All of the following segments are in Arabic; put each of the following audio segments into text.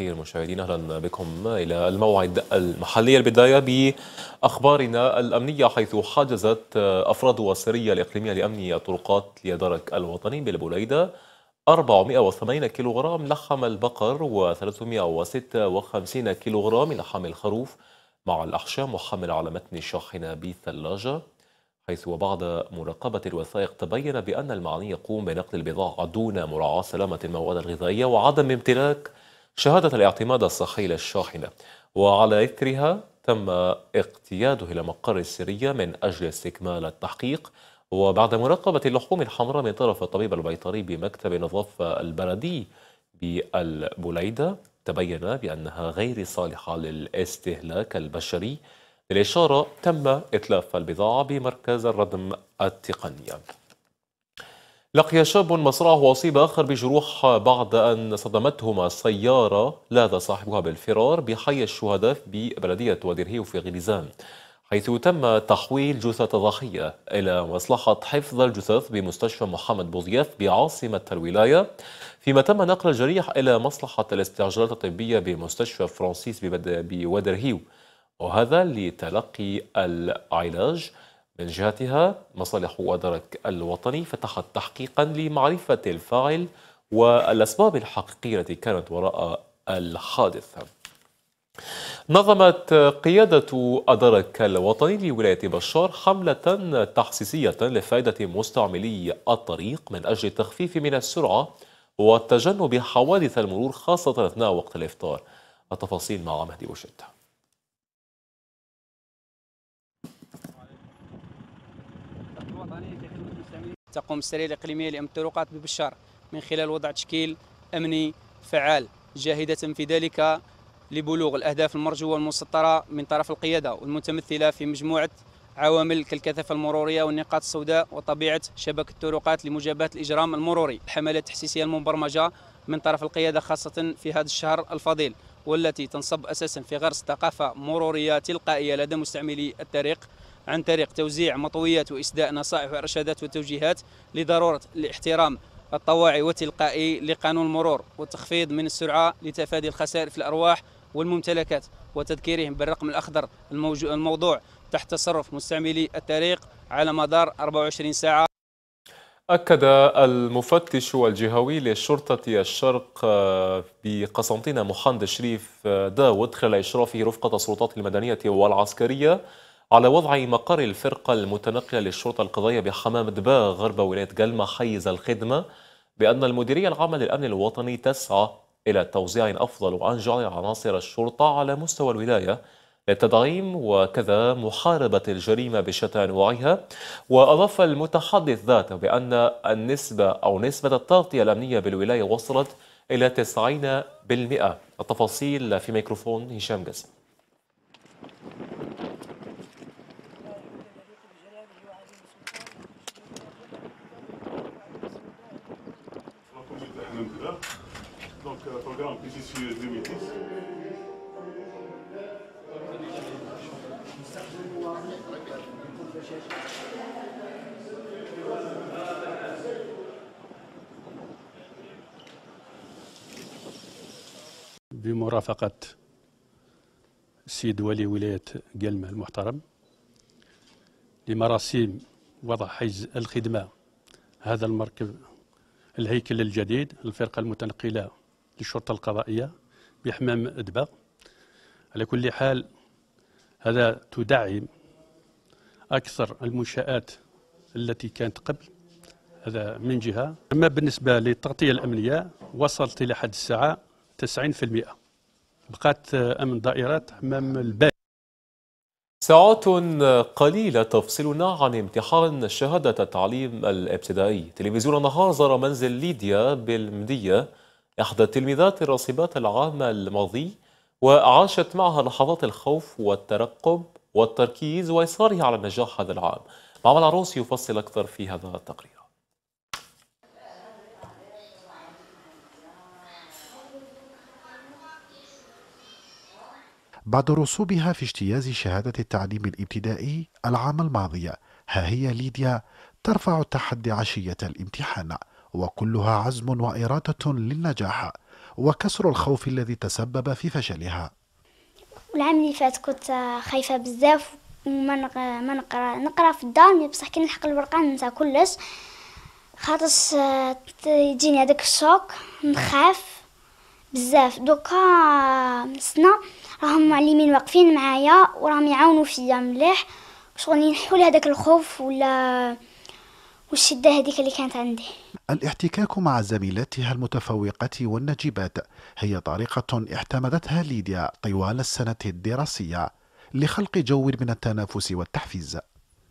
التقرير مشاهدينا اهلا بكم الى الموعد المحلي البدايه باخبارنا الامنيه حيث حجزت افراد السريه الاقليميه لامن الطرقات ليدرك الوطني بالبليده 480 كيلوغرام لحم البقر و356 كيلوغرام لحم الخروف مع الأحشام محمل على متن الشاحنة بثلاجه حيث وبعد مراقبة الوثائق تبين بأن المعني يقوم بنقل البضاعة دون مراعاة سلامة المواد الغذائية وعدم امتلاك شهادة الاعتماد الصحي للشاحنة وعلى إثرها تم اقتياده إلى مقر السرية من أجل استكمال التحقيق وبعد مراقبة اللحوم الحمراء من طرف الطبيب البيطري بمكتب النظافة البلدي بالبليدة تبين بأنها غير صالحة للاستهلاك البشري بالإشارة تم إتلاف البضاعة بمركز الردم التقنية لقي شاب مصرعه واصيب آخر بجروح بعد أن صدمتهما سيارة لاذ صاحبها بالفرار بحي الشهداء ببلدية ودرهيو في غليزان حيث تم تحويل جثث ضحية إلى مصلحة حفظ الجثث بمستشفى محمد بوضياف بعاصمة الولاية فيما تم نقل الجريح إلى مصلحة الاستعجالات الطبية بمستشفى فرانسيس بودرهيو وهذا لتلقي العلاج من جهتها مصالح ودرك الوطني فتحت تحقيقا لمعرفة الفاعل والأسباب الحقيقية التي كانت وراء الحادث نظمت قيادة أدرك الوطني لولاية بشار حملة تحسيسية لفائدة مستعملي الطريق من أجل التخفيف من السرعة وتجنب حوادث المرور خاصة أثناء وقت الإفطار التفاصيل مع مهدي وشده تقوم السرية الإقليمية لأمن الطرقات ببشار من خلال وضع تشكيل أمني فعال جاهدة في ذلك لبلوغ الأهداف المرجوة والمسطرة من طرف القيادة والمتمثلة في مجموعة عوامل كالكثافة المرورية والنقاط السوداء وطبيعة شبكة الطرقات لمجابهة الإجرام المروري الحملات التحسيسية المبرمجة من طرف القيادة خاصة في هذا الشهر الفضيل والتي تنصب أساسا في غرس ثقافة مرورية تلقائية لدى مستعملي الطريق عن طريق توزيع مطويات وإسداء نصائح وإرشادات وتوجيهات لضرورة الاحترام الطواعي والتلقائي لقانون المرور والتخفيض من السرعة لتفادي الخسائر في الأرواح والممتلكات وتذكيرهم بالرقم الأخضر الموضوع تحت تصرف مستعملي الطريق على مدار 24 ساعة أكد المفتش الجهوي للشرطة الشرق آه، بقسنطينة محمد شريف آه، داود خلال إشرافه رفقة السلطات المدنية والعسكرية على وضع مقر الفرقة المتنقلة للشرطة القضائية بحمام دباغ غرب ولاية جلمة حيز الخدمة بأن المديرية العامة للأمن الوطني تسعى إلى توزيع أفضل وأنجع عناصر الشرطة على مستوى الولاية للتدعيم وكذا محاربة الجريمة بشتى أنواعها وأضاف المتحدث ذاته بأن النسبة أو نسبة التغطية الأمنية بالولاية وصلت إلى 90% التفاصيل في ميكروفون هشام جسم programme que j'ai sur 2010. بمرافقة السيد ولي ولاية قلمة المحترم لمراسيم وضع حيز الخدمة هذا المركب الهيكل الجديد الفرقة المتنقلة للشرطة القضائية بحمام أدبغ على كل حال هذا تدعم أكثر المنشآت التي كانت قبل هذا من جهة أما بالنسبة للتغطية الأمنية وصلت إلى حد الساعة 90% بقات أمن دائرات حمام الباب ساعات قليلة تفصلنا عن امتحان شهادة التعليم الابتدائي تلفزيون النهار زار منزل ليديا بالمدية إحدى التلميذات الراصبات العام الماضي وعاشت معها لحظات الخوف والترقب والتركيز وإصرارها على النجاح هذا العام معمل العروس يفصل أكثر في هذا التقرير بعد رسوبها في اجتياز شهادة التعليم الابتدائي العام الماضي ها هي ليديا ترفع التحدي عشية الامتحان وكلها عزم وإرادة للنجاح وكسر الخوف الذي تسبب في فشلها العام اللي فات كنت خايفه بزاف وما ما نقرا نقرا في الدار مي بصح كي نلحق الورقه ننسى كلش خاطرش يجيني هذاك الشوك نخاف بزاف دوكا سنة راهم معلمين واقفين معايا وراهم يعاونوا فيا مليح شغل نحول هذاك الخوف ولا والشده هذيك اللي كانت عندي الاحتكاك مع زميلاتها المتفوقة والنجيبات هي طريقة احتمدتها ليديا طوال السنة الدراسية لخلق جو من التنافس والتحفيز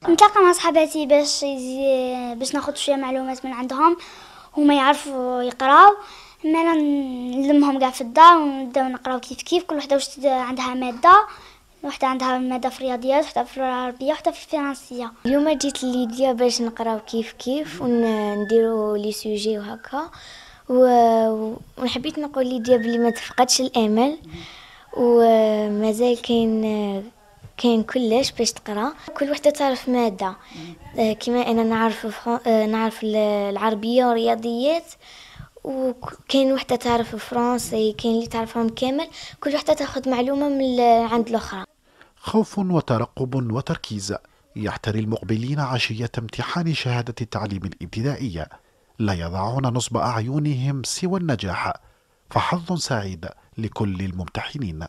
نتلاقى مع صحباتي باش باش ناخذ شويه معلومات من عندهم هما يعرفوا يقراو ما نلمهم كاع في الدار ونبداو نقراو كيف كيف كل وحده واش عندها ماده واحدة عندها مادة في الرياضيات وحدة في العربية وحدة في الفرنسية اليوم جيت ليديا باش نقراو كيف كيف ونديرو لي سوجي وهكا وحبيت نقول ليديا بلي ما تفقدش الامل ومازال كاين كاين كلش باش تقرا كل وحده تعرف ماده كما انا نعرف نعرف العربيه والرياضيات وكاين وحده تعرف فرونسي كاين اللي تعرفهم كامل كل وحده تاخذ معلومه من عند الاخرى خوف وترقب وتركيز يحتري المقبلين عشيه امتحان شهاده التعليم الابتدائيه لا يضعون نصب اعينهم سوى النجاح فحظ سعيد لكل الممتحنين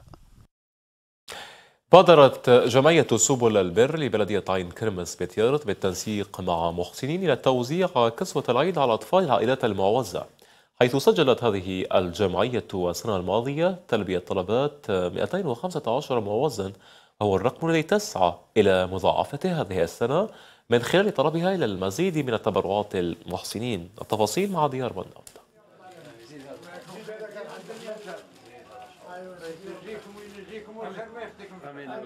بادرت جمعية سبل البر لبلدية عين كرمس بتيارت بالتنسيق مع محسنين إلى توزيع كسوة العيد على أطفال العائلات المعوزة حيث سجلت هذه الجمعية السنة الماضية تلبية طلبات 215 موزن هو الرقم الذي تسعى إلى مضاعفته هذه السنة من خلال طلبها إلى المزيد من التبرعات المحسنين التفاصيل مع ديار منّاد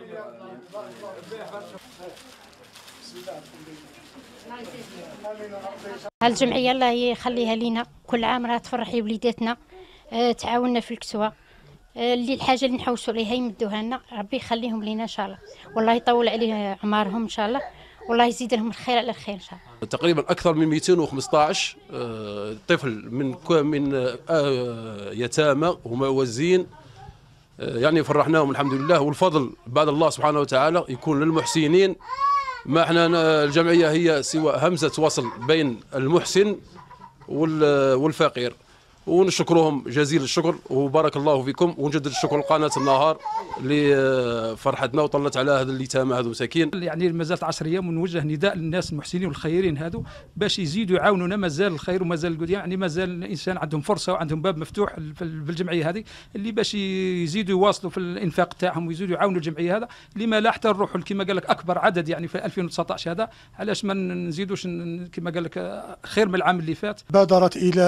هالجمعية الله يخليها لينا كل عام راه تفرحي وليداتنا آه تعاوننا في الكسوة آه اللي الحاجة اللي نحوسوا عليها يمدوها لنا ربي يخليهم لينا إن شاء الله والله يطول عليه عمارهم إن شاء الله والله يزيد لهم الخير على الخير ان شاء الله تقريبا اكثر من 215 آه، طفل من من آه، يتامى وموازين آه، يعني فرحناهم الحمد لله والفضل بعد الله سبحانه وتعالى يكون للمحسنين ما احنا الجمعيه هي سوى همزه وصل بين المحسن والفقير ونشكرهم جزيل الشكر وبارك الله فيكم ونجدد الشكر لقناه النهار اللي آه، فرحتنا وطلت على هذا اللي هذا مساكين يعني مازالت 10 ايام ونوجه نداء للناس المحسنين والخيرين هذو باش يزيدوا يعاونونا مازال الخير ومازال يعني مازال الانسان عندهم فرصه وعندهم باب مفتوح في الجمعيه هذه اللي باش يزيدوا يواصلوا في الانفاق تاعهم ويزيدوا يعاونوا الجمعيه هذا لما لا حتى نروحوا كما قال لك اكبر عدد يعني في 2019 هذا علاش ما نزيدوش كما قال لك آه، خير من العام اللي فات بادرت الى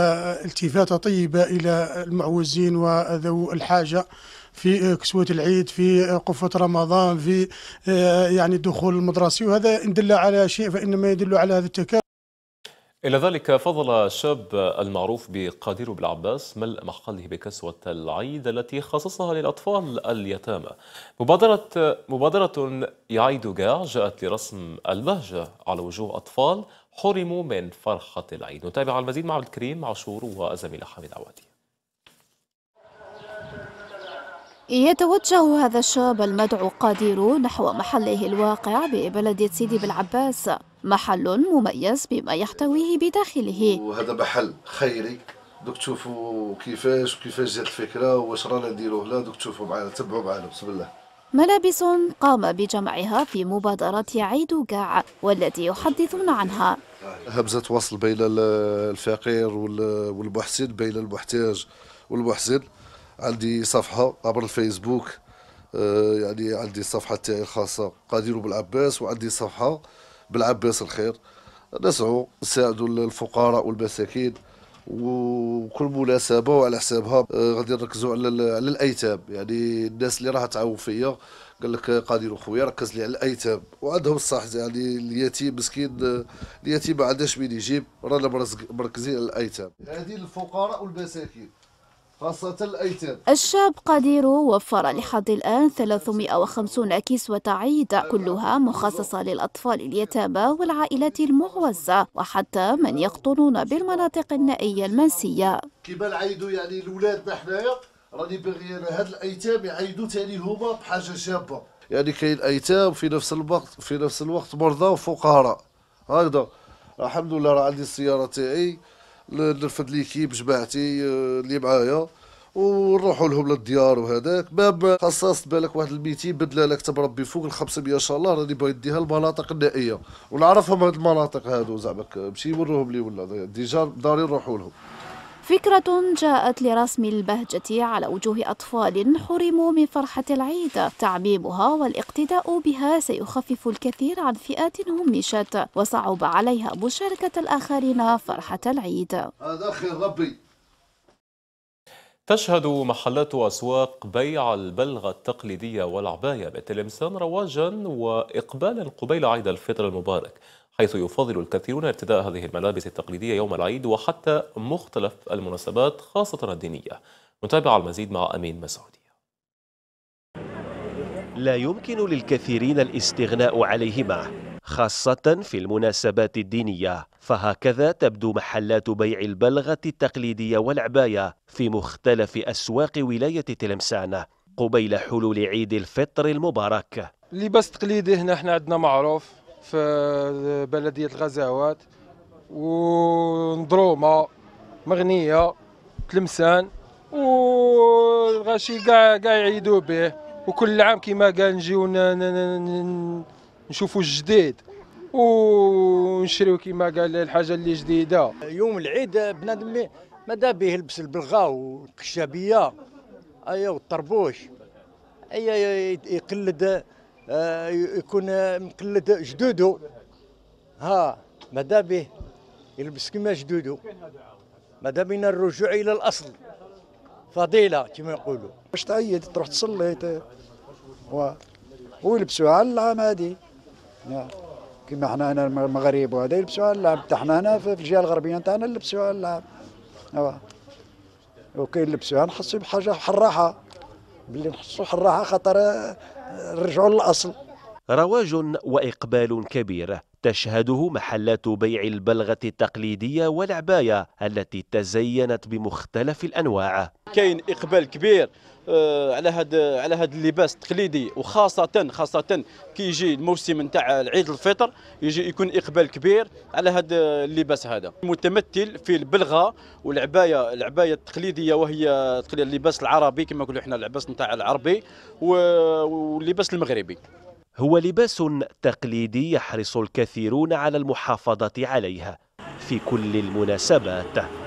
التفاته طيبة إلى المعوزين وذو الحاجة في كسوة العيد في قفة رمضان في آه، يعني الدخول المدرسي وهذا إن دل على شيء فإنما يدل على هذا التكامل إلى ذلك فضل الشاب المعروف بقادير بالعباس ملء محقله بكسوة العيد التي خصصها للأطفال اليتامى مبادرة, مبادرة يعيد جاع جاءت لرسم البهجة على وجوه أطفال حرموا من فرحة العيد نتابع المزيد مع عبد الكريم عاشور وزميل حميد عوادي يتوجه هذا الشاب المدعو قادير نحو محله الواقع ببلدة سيدي بالعباس محل مميز بما يحتويه بداخله وهذا محل خيري دوك تشوفوا كيفاش وكيفاش جات الفكره واش رانا نديروه لا دوك تشوفوا معنا تبعوا معنا بسم الله ملابس قام بجمعها في مبادرة عيد كاع والتي يحدثون عنها هبزة وصل بين الفقير والمحسن بين المحتاج والمحسن عندي صفحة عبر الفيسبوك آه، يعني عندي الصفحة تاعي الخاصة قدير بالعباس وعندي صفحة بالعباس الخير نسعوا نساعدوا الفقراء والمساكين وكل مناسبه وعلى حسابها آه، غادي نركزوا على على الايتام يعني الناس اللي راها تعاون فيا قال لك آه، قادر خويا ركز لي على الايتام وعندهم الصح يعني اليتيم مسكين آه، اليتيم ما عندهاش مين يجيب رانا مركزين على الايتام هذه الفقراء والمساكين خاصة الأيتام الشاب قدير وفر لحد الآن 350 كسوة عيد كلها مخصصة للأطفال اليتامى والعائلات المعوزة وحتى من يقطنون بالمناطق النائية المنسية كيما نعيدوا يعني الأولاد حنايا راني باغي هاد الأيتام يعيدوا تاني هما بحاجة شابة يعني كاين أيتام في نفس الوقت في نفس الوقت مرضى وفقراء هكذا الحمد لله راه عندي السيارة تاعي نرفد ليكيب جماعتي آه، اللي معايا ونروحوا لهم للديار وهذاك باب خصصت بالك واحد الميتي بدله لك تبربي فوق ال 500 ان شاء الله راني بغيت نديها المناطق النائيه ونعرفهم هاد المناطق هادو زعما ماشي يوروهم لي ولا ديجا داري نروحوا لهم فكرة جاءت لرسم البهجة على وجوه أطفال حرموا من فرحة العيد تعميمها والاقتداء بها سيخفف الكثير عن فئات همشت وصعب عليها مشاركة الآخرين فرحة العيد هذا خير ربي تشهد محلات أسواق بيع البلغة التقليدية والعباية بتلمسان رواجا وإقبالا قبيل عيد الفطر المبارك حيث يفضل الكثيرون ارتداء هذه الملابس التقليدية يوم العيد وحتى مختلف المناسبات خاصة الدينية نتابع المزيد مع أمين مسعودي لا يمكن للكثيرين الاستغناء عليهما خاصة في المناسبات الدينية فهكذا تبدو محلات بيع البلغة التقليدية والعباية في مختلف أسواق ولاية تلمسان قبيل حلول عيد الفطر المبارك لباس تقليدي هنا احنا عندنا معروف في بلديه الغزاوات ونضرومه مغنيه تلمسان والغاشي كاع كاع يعيدوا به وكل عام كيما قال نجيو نشوفوا الجديد ونشريو كيما قال الحاجه اللي جديده يوم العيد بنادم ماذا به يلبس البلغاو والكشابيه ايوا والطربوش اي يقلد آه، يكون مقلد جدودو ها ماذا به يلبس كما جدودو ماذا بنا الرجوع الى الاصل فضيله كما يقولوا باش تعيد تروح تصلي و... ويلبسوا على العام هادي كما حنا هنا المغرب وهذا يلبسوها على اللعام حنا هنا في الجهه الغربيه تاعنا نلبسوها على العام ايوا وكي نلبسوها نحسوا بحاجه حراحه باللي نحسوا حراحه خاطر رجعوا للاصل رواج وإقبال كبير تشهده محلات بيع البلغة التقليدية والعباية التي تزينت بمختلف الأنواع كاين إقبال كبير آه، على هذا على هذا اللباس التقليدي وخاصة خاصة كي يجي الموسم نتاع عيد الفطر يجي يكون إقبال كبير على هذا اللباس هذا متمثل في البلغة والعباية العباية التقليدية وهي اللباس العربي كما نقولوا احنا اللباس نتاع العربي واللباس المغربي هو لباس تقليدي يحرص الكثيرون على المحافظة عليها في كل المناسبات